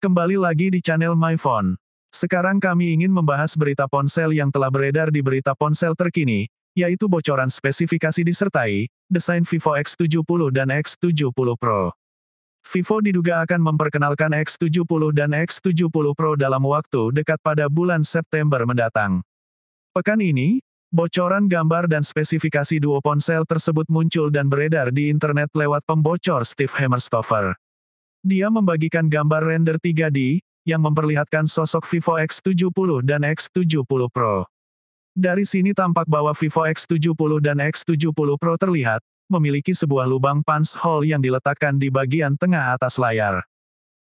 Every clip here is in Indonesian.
Kembali lagi di channel MyPhone. Sekarang kami ingin membahas berita ponsel yang telah beredar di berita ponsel terkini, yaitu bocoran spesifikasi disertai, desain Vivo X70 dan X70 Pro. Vivo diduga akan memperkenalkan X70 dan X70 Pro dalam waktu dekat pada bulan September mendatang. Pekan ini, bocoran gambar dan spesifikasi duo ponsel tersebut muncul dan beredar di internet lewat pembocor Steve Hammerstoffer. Dia membagikan gambar render 3D, yang memperlihatkan sosok Vivo X70 dan X70 Pro. Dari sini tampak bahwa Vivo X70 dan X70 Pro terlihat, memiliki sebuah lubang punch hole yang diletakkan di bagian tengah atas layar.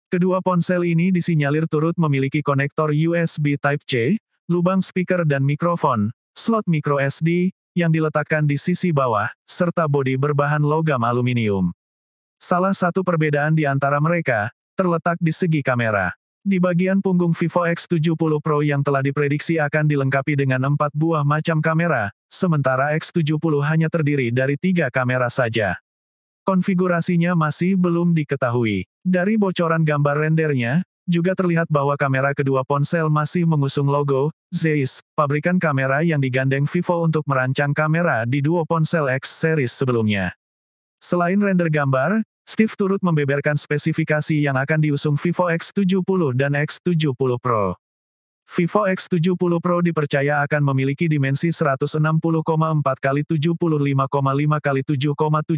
Kedua ponsel ini disinyalir turut memiliki konektor USB Type-C, lubang speaker dan mikrofon, slot microSD yang diletakkan di sisi bawah, serta bodi berbahan logam aluminium. Salah satu perbedaan di antara mereka, terletak di segi kamera. Di bagian punggung Vivo X70 Pro yang telah diprediksi akan dilengkapi dengan empat buah macam kamera, sementara X70 hanya terdiri dari tiga kamera saja. Konfigurasinya masih belum diketahui. Dari bocoran gambar rendernya, juga terlihat bahwa kamera kedua ponsel masih mengusung logo, Zeiss, pabrikan kamera yang digandeng Vivo untuk merancang kamera di duo ponsel X series sebelumnya. Selain render gambar, Steve turut membeberkan spesifikasi yang akan diusung Vivo X70 dan X70 Pro. Vivo X70 Pro dipercaya akan memiliki dimensi 160,4 x 75,5 x 7,7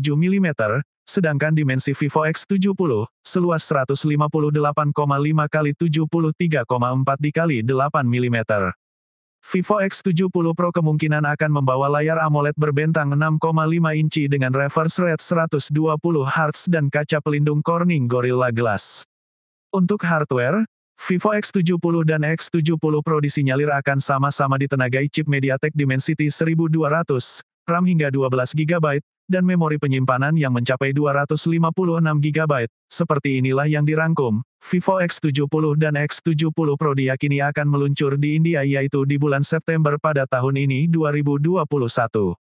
mm, sedangkan dimensi Vivo X70 seluas 158,5 x 73,4 dikali 8 mm. Vivo X70 Pro kemungkinan akan membawa layar AMOLED berbentang 6,5 inci dengan refresh rate 120 Hz dan kaca pelindung Corning Gorilla Glass. Untuk hardware, Vivo X70 dan X70 Pro disinyalir akan sama-sama ditenagai chip MediaTek Dimensity 1200, RAM hingga 12GB, dan memori penyimpanan yang mencapai 256 GB. Seperti inilah yang dirangkum, Vivo X70 dan X70 Pro diyakini akan meluncur di India yaitu di bulan September pada tahun ini 2021.